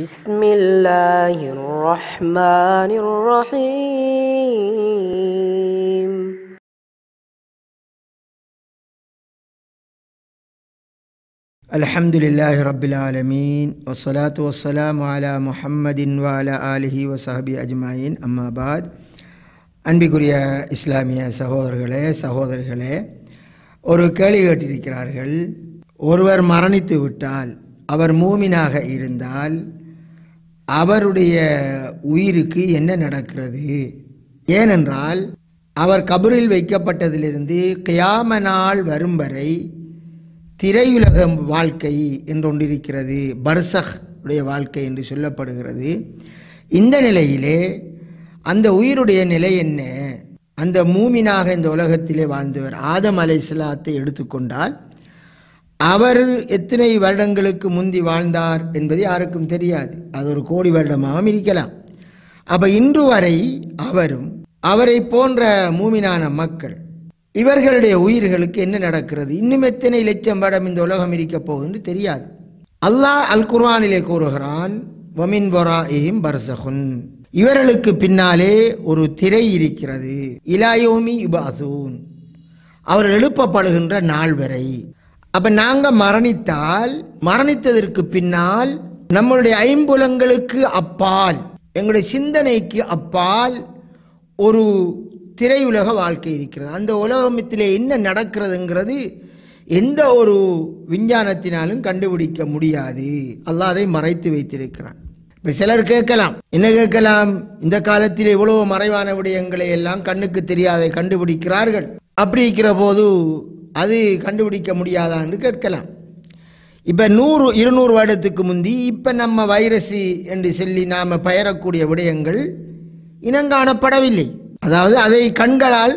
بسم الله الرحمن الرحيم الحمد لله رب العالمين والصلاة والسلام على محمد وعلى آله وصحبه أجمعين أما بعد அன்பிக்குரிய இஸ்லாமிய சகோதரர்களே சகோதரிகளே ஒரு கேள்வி கேட்டிருக்கிறார்கள் ஒருவர் மரணித்து விட்டால் அவர் மூமினாக இருந்தால் அவருடைய உயிருக்கு என்ன நடக்கிறது ஏனென்றால் அவர் கபரில் வைக்கப்பட்டதிலிருந்து கியாம நாள் வரும் வரை திரையுலக வாழ்க்கை ஒன்றிருக்கிறது பர்சஹ் உடைய வாழ்க்கை என்று சொல்லப்படுகிறது இந்த நிலையிலே அந்த உயிருடைய நிலை என்ன அந்த மூமினாக இந்த உலகத்திலே வாழ்ந்தவர் ஆதம் அலை இஸ்லாத்தை எடுத்துக்கொண்டால் அவர் எத்தனை வருடங்களுக்கு முந்தி வாழ்ந்தார் என்பது யாருக்கும் தெரியாது அது ஒரு கோடி வருடமாகவும் இருக்கலாம் அப்போ இன்று வரை அவரும் அவரை போன்ற மூமினான மக்கள் இவர்களுடைய உயிர்களுக்கு என்ன நடக்கிறது இன்னும் எத்தனை லட்சம் படம் இந்த உலகம் இருக்க போகுது தெரியாது அல்லாஹ் அல் குர்வானிலே கூறுகிறான் வமின் பொரா இஹிம் பர்சகுன் இவர்களுக்கு பின்னாலே ஒரு திரை இருக்கிறது இலாயோமி இபாசூன் அவர் எழுப்பப்படுகின்ற நாள் வரை அப்ப நாங்க மரணித்தால் மரணித்ததற்கு பின்னால் நம்மளுடைய ஐம்புலங்களுக்கு அப்பால் எங்களுடைய சிந்தனைக்கு அப்பால் ஒரு திரையுலக வாழ்க்கை இருக்கிறது அந்த உலகத்தில் என்ன நடக்கிறதுங்கிறது எந்த ஒரு விஞ்ஞானத்தினாலும் கண்டுபிடிக்க முடியாது அல்லாஹ் அதை மறைத்து வைத்திருக்கிறான் இப்போ சிலர் கேட்கலாம் என்ன கேட்கலாம் இந்த காலத்தில் இவ்வளவு மறைவான விடயங்களை எல்லாம் கண்ணுக்கு தெரியாதை கண்டுபிடிக்கிறார்கள் அப்படி இருக்கிற போது அது கண்டுபிடிக்க முடியாதான்னு கேட்கலாம் இப்போ நூறு இருநூறு வருடத்துக்கு முந்தி இப்போ நம்ம வைரஸ் என்று சொல்லி நாம் பெயரக்கூடிய விடயங்கள் இனங்காணப்படவில்லை அதாவது அதை கண்களால்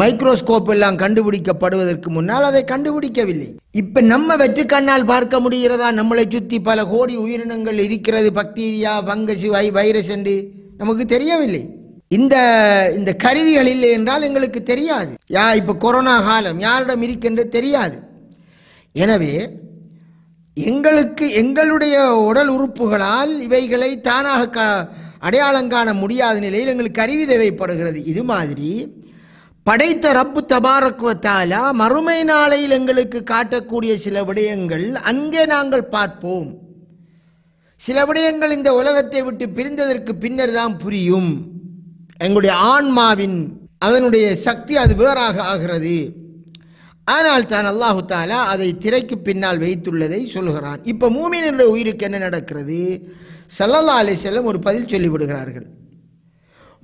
மைக்ரோஸ்கோப் எல்லாம் கண்டுபிடிக்கப்படுவதற்கு முன்னால் அதை கண்டுபிடிக்கவில்லை இப்போ நம்ம வெற்று கண்ணால் பார்க்க முடிகிறதா நம்மளை சுற்றி பல கோடி உயிரினங்கள் இருக்கிறது பக்டீரியா பங்கசி வை வைரஸ் என்று நமக்கு தெரியவில்லை இந்த இந்த கருவிகள் இல்லை என்றால் எங்களுக்கு தெரியாது யா இப்போ கொரோனா காலம் யாரிடம் இருக்கின்ற தெரியாது எனவே எங்களுக்கு எங்களுடைய உடல் உறுப்புகளால் இவைகளை தானாக க அடையாளம் காண முடியாத நிலையில் எங்களுக்கு கருவி தேவைப்படுகிறது இது மாதிரி படைத்த ரப்பு தபாரக்குவத்தால மறுமை நாளையில் எங்களுக்கு காட்டக்கூடிய சில விடயங்கள் அங்கே நாங்கள் பார்ப்போம் சில விடயங்கள் இந்த உலகத்தை விட்டு பிரிந்ததற்கு பின்னர் தான் புரியும் எங்களுடைய ஆன்மாவின் அதனுடைய சக்தி அது வேறாக ஆகிறது ஆனால் தான் அல்லாஹு தாலா அதை திரைக்கு பின்னால் வைத்துள்ளதை சொல்கிறான் இப்போ மூமினுடைய உயிருக்கு என்ன நடக்கிறது சல்லல்லா அலி செல்லம் ஒரு பதில் சொல்லிவிடுகிறார்கள்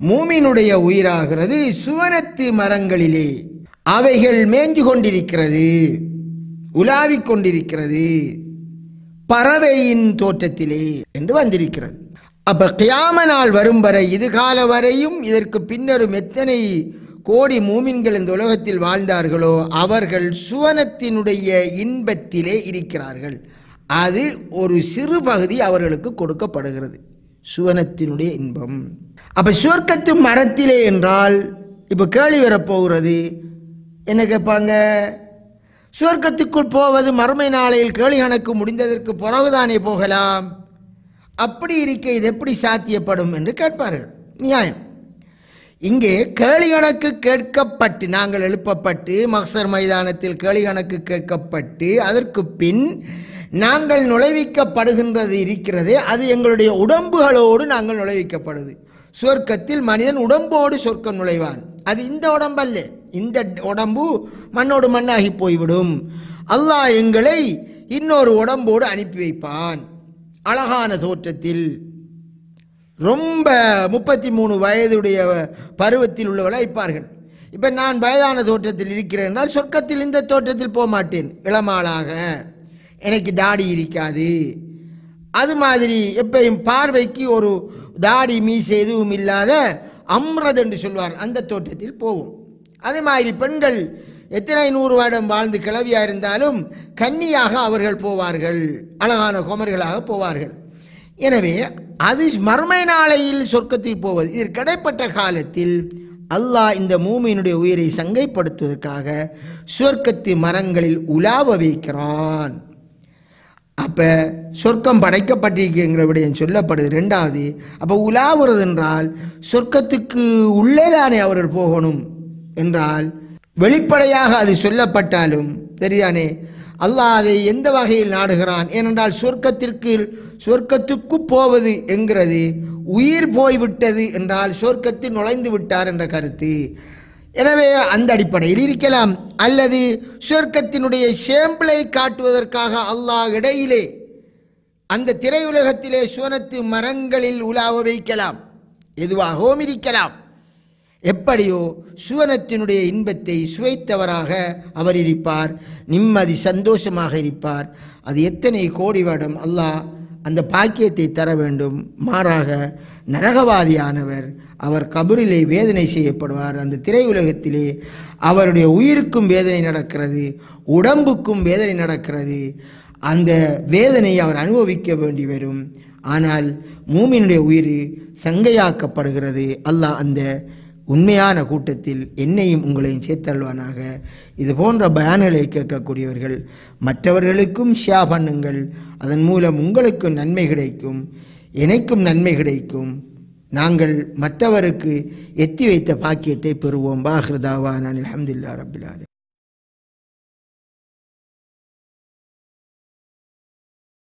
மூமினுடைய உயிராகிறது சுவனத்து மரங்களிலே அவைகள் மேஞ்சு கொண்டிருக்கிறது உலாவிக் கொண்டிருக்கிறது பறவையின் தோற்றத்திலே என்று வந்திருக்கிறது அப்போ கியாம நாள் வரும் வரை இது கால வரையும் இதற்கு பின்னரும் எத்தனை கோடி மூமின்கள் இந்த உலகத்தில் வாழ்ந்தார்களோ அவர்கள் சுவனத்தினுடைய இன்பத்திலே இருக்கிறார்கள் அது ஒரு சிறு பகுதி அவர்களுக்கு கொடுக்கப்படுகிறது சுவனத்தினுடைய இன்பம் அப்போ சுவர்க்கத்து மரத்திலே என்றால் இப்போ கேள்வி வரப்போகிறது என்ன கேட்பாங்க சுவர்க்கத்துக்குள் போவது மறுமை நாளையில் கேள்வி கணக்கு முடிந்ததற்கு பிறகுதானே போகலாம் அப்படி இருக்க இது எப்படி சாத்தியப்படும் என்று கேட்பார்கள் நியாயம் இங்கே கேலி கணக்கு கேட்கப்பட்டு நாங்கள் எழுப்பப்பட்டு மக்சர் மைதானத்தில் கேலி கணக்கு கேட்கப்பட்டு அதற்கு பின் நாங்கள் நுழைவிக்கப்படுகின்றது இருக்கிறதே அது எங்களுடைய உடம்புகளோடு நாங்கள் நுழைவிக்கப்படுது சொர்க்கத்தில் மனிதன் உடம்போடு சொர்க்கம் நுழைவான் அது இந்த உடம்பல்ல இந்த உடம்பு மண்ணோடு மண்ணாகி போய்விடும் அல்லாஹ் எங்களை இன்னொரு உடம்போடு அனுப்பி வைப்பான் அழகான தோற்றத்தில் ரொம்ப முப்பத்தி மூணு வயதுடைய பருவத்தில் உள்ளவர்களாக இருப்பார்கள் இப்போ நான் வயதான தோற்றத்தில் இருக்கிறேன் என்றால் சொர்க்கத்தில் இந்த தோற்றத்தில் போக மாட்டேன் இளமாளாக எனக்கு தாடி இருக்காது அது மாதிரி எப்பையும் பார்வைக்கு ஒரு தாடி மீசை எதுவும் இல்லாத அம்ரத் என்று சொல்வார் அந்த தோற்றத்தில் போகும் அதே மாதிரி பெண்கள் எத்தனை நூறு வருடம் வாழ்ந்து கிளவியாக இருந்தாலும் கன்னியாக அவர்கள் போவார்கள் அழகான குமரிகளாக போவார்கள் எனவே அது மர்மை நாளையில் சொர்க்கத்தில் போவது இது கிடைப்பட்ட காலத்தில் அல்லாஹ் இந்த மூமியினுடைய உயிரை சங்கைப்படுத்துவதற்காக சொர்க்கத்து மரங்களில் உலாவ வைக்கிறான் அப்போ சொர்க்கம் படைக்கப்பட்டிருக்குங்கிற விடயம் சொல்லப்படுது ரெண்டாவது அப்போ உலாவுறது என்றால் சொர்க்கத்துக்கு உள்ளே தானே அவர்கள் போகணும் என்றால் வெளிப்படையாக அது சொல்லப்பட்டாலும் தெரியானே அல்லாஹ் அதை எந்த வகையில் நாடுகிறான் ஏனென்றால் சொர்க்கத்திற்கு சொர்க்கத்துக்கு போவது என்கிறது உயிர் போய்விட்டது என்றால் சொர்க்கத்தில் நுழைந்து விட்டார் என்ற கருத்து எனவே அந்த அடிப்படையில் இருக்கலாம் அல்லது சொர்க்கத்தினுடைய சேம்பிளை காட்டுவதற்காக அல்லாஹ் இடையிலே அந்த திரையுலகத்திலே சுவனத்து மரங்களில் உலாவ வைக்கலாம் எதுவாகவும் இருக்கலாம் எப்படியோ சுவனத்தினுடைய இன்பத்தை சுவைத்தவராக அவர் இருப்பார் நிம்மதி சந்தோஷமாக இருப்பார் அது எத்தனை கோடி வருடம் அல்லாஹ் அந்த பாக்கியத்தை தர வேண்டும் மாறாக நரகவாதியானவர் அவர் கபூரிலே வேதனை செய்யப்படுவார் அந்த திரையுலகத்திலே அவருடைய உயிருக்கும் வேதனை நடக்கிறது உடம்புக்கும் வேதனை நடக்கிறது அந்த வேதனை அவர் அனுபவிக்க வேண்டி வரும் ஆனால் மூமியினுடைய உயிர் சங்கையாக்கப்படுகிறது அல்லாஹ் அந்த உண்மையான கூட்டத்தில் என்னையும் உங்களையும் சேர்த்தல்வானாக இது போன்ற பயான்களை கேட்கக்கூடியவர்கள் மற்றவர்களுக்கும் ஷியா பண்ணுங்கள் அதன் மூலம் உங்களுக்கும் நன்மை கிடைக்கும் எனக்கும் நன்மை கிடைக்கும் நாங்கள் மற்றவருக்கு எத்தி வைத்த பாக்கியத்தை பெறுவோம் பாஹ்ரதாவான் அலமதுல்லா ரபிலாலே